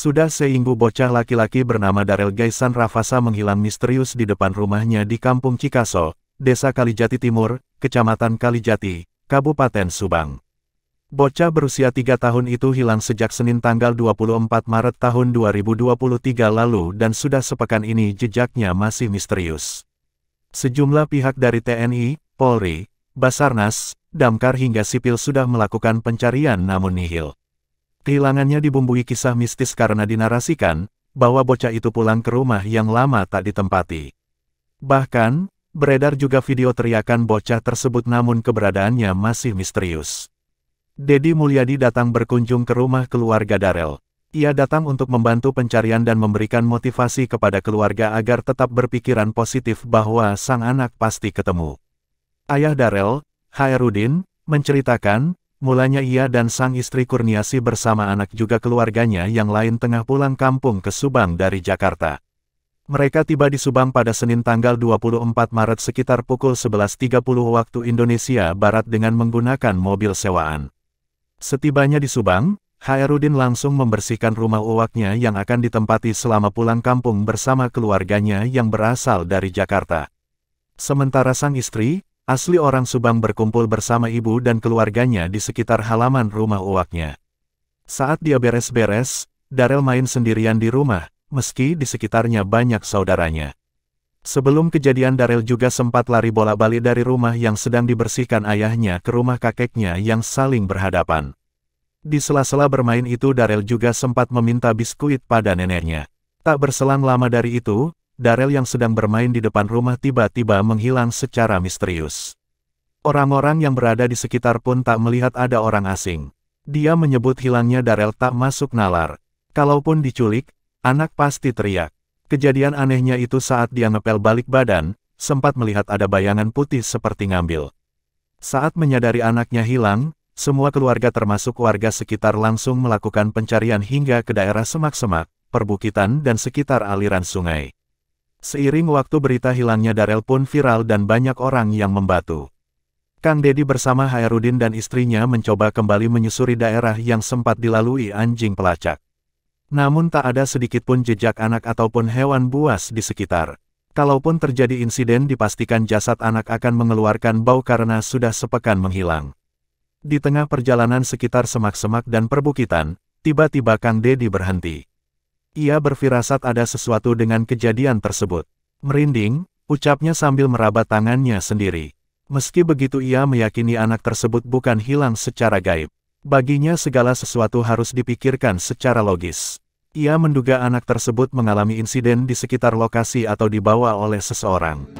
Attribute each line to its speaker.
Speaker 1: Sudah seinggu bocah laki-laki bernama Darel Gaisan Rafasa menghilang misterius di depan rumahnya di Kampung Cikaso, Desa Kalijati Timur, Kecamatan Kalijati, Kabupaten Subang. Bocah berusia tiga tahun itu hilang sejak Senin tanggal 24 Maret tahun 2023 lalu dan sudah sepekan ini jejaknya masih misterius. Sejumlah pihak dari TNI, Polri, Basarnas, Damkar hingga sipil sudah melakukan pencarian namun nihil. Kehilangannya dibumbui kisah mistis karena dinarasikan, bahwa bocah itu pulang ke rumah yang lama tak ditempati. Bahkan, beredar juga video teriakan bocah tersebut namun keberadaannya masih misterius. Dedi Mulyadi datang berkunjung ke rumah keluarga Darel. Ia datang untuk membantu pencarian dan memberikan motivasi kepada keluarga agar tetap berpikiran positif bahwa sang anak pasti ketemu. Ayah Darel, Hairudin, menceritakan, Mulanya ia dan sang istri Kurniasi bersama anak juga keluarganya yang lain tengah pulang kampung ke Subang dari Jakarta. Mereka tiba di Subang pada Senin tanggal 24 Maret sekitar pukul 11.30 waktu Indonesia Barat dengan menggunakan mobil sewaan. Setibanya di Subang, Hairudin langsung membersihkan rumah uwaknya yang akan ditempati selama pulang kampung bersama keluarganya yang berasal dari Jakarta. Sementara sang istri, asli orang Subang berkumpul bersama ibu dan keluarganya di sekitar halaman rumah uaknya. Saat dia beres-beres, Darel main sendirian di rumah, meski di sekitarnya banyak saudaranya. Sebelum kejadian Darel juga sempat lari bola-balik dari rumah yang sedang dibersihkan ayahnya ke rumah kakeknya yang saling berhadapan. Di sela-sela bermain itu Darel juga sempat meminta biskuit pada neneknya. Tak berselang lama dari itu, Darel yang sedang bermain di depan rumah tiba-tiba menghilang secara misterius. Orang-orang yang berada di sekitar pun tak melihat ada orang asing. Dia menyebut hilangnya Darel tak masuk nalar. Kalaupun diculik, anak pasti teriak. Kejadian anehnya itu saat dia ngepel balik badan, sempat melihat ada bayangan putih seperti ngambil. Saat menyadari anaknya hilang, semua keluarga termasuk warga sekitar langsung melakukan pencarian hingga ke daerah semak-semak, perbukitan dan sekitar aliran sungai. Seiring waktu berita hilangnya Darel pun viral dan banyak orang yang membatu. Kang Dedi bersama Hairudin dan istrinya mencoba kembali menyusuri daerah yang sempat dilalui anjing pelacak. Namun tak ada sedikitpun jejak anak ataupun hewan buas di sekitar. Kalaupun terjadi insiden dipastikan jasad anak akan mengeluarkan bau karena sudah sepekan menghilang. Di tengah perjalanan sekitar semak-semak dan perbukitan, tiba-tiba Kang Dedi berhenti. Ia berfirasat ada sesuatu dengan kejadian tersebut. Merinding, ucapnya sambil meraba tangannya sendiri. Meski begitu ia meyakini anak tersebut bukan hilang secara gaib. Baginya segala sesuatu harus dipikirkan secara logis. Ia menduga anak tersebut mengalami insiden di sekitar lokasi atau dibawa oleh seseorang.